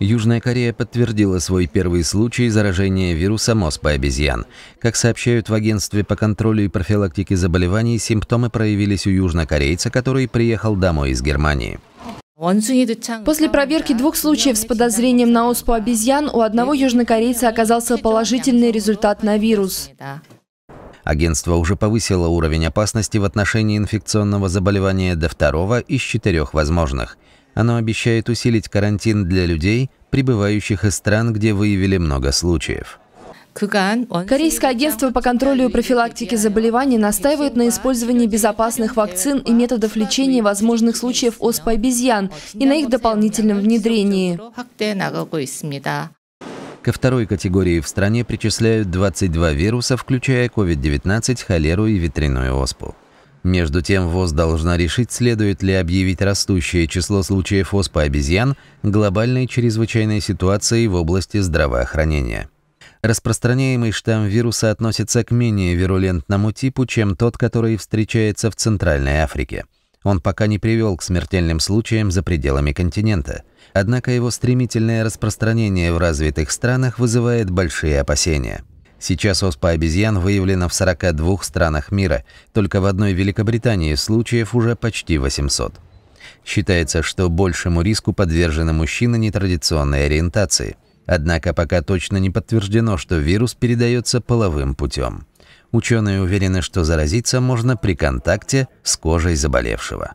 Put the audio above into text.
Южная Корея подтвердила свой первый случай заражения вирусом оспы обезьян. Как сообщают в Агентстве по контролю и профилактике заболеваний, симптомы проявились у южнокорейца, который приехал домой из Германии. После проверки двух случаев с подозрением на оспу обезьян у одного южнокорейца оказался положительный результат на вирус. Агентство уже повысило уровень опасности в отношении инфекционного заболевания до второго из четырех возможных. Оно обещает усилить карантин для людей, прибывающих из стран, где выявили много случаев. Корейское агентство по контролю и профилактике заболеваний настаивает на использовании безопасных вакцин и методов лечения возможных случаев оспы обезьян и на их дополнительном внедрении. Ко второй категории в стране причисляют 22 вируса, включая COVID-19, холеру и ветряную оспу. Между тем ВОЗ должна решить, следует ли объявить растущее число случаев оспа обезьян глобальной чрезвычайной ситуацией в области здравоохранения. Распространяемый штамм вируса относится к менее вирулентному типу, чем тот, который встречается в Центральной Африке. Он пока не привел к смертельным случаям за пределами континента. Однако его стремительное распространение в развитых странах вызывает большие опасения. Сейчас оспа обезьян выявлена в 42 странах мира, только в одной Великобритании случаев уже почти 800. Считается, что большему риску подвержены мужчины нетрадиционной ориентации. Однако пока точно не подтверждено, что вирус передается половым путем. Ученые уверены, что заразиться можно при контакте с кожей заболевшего.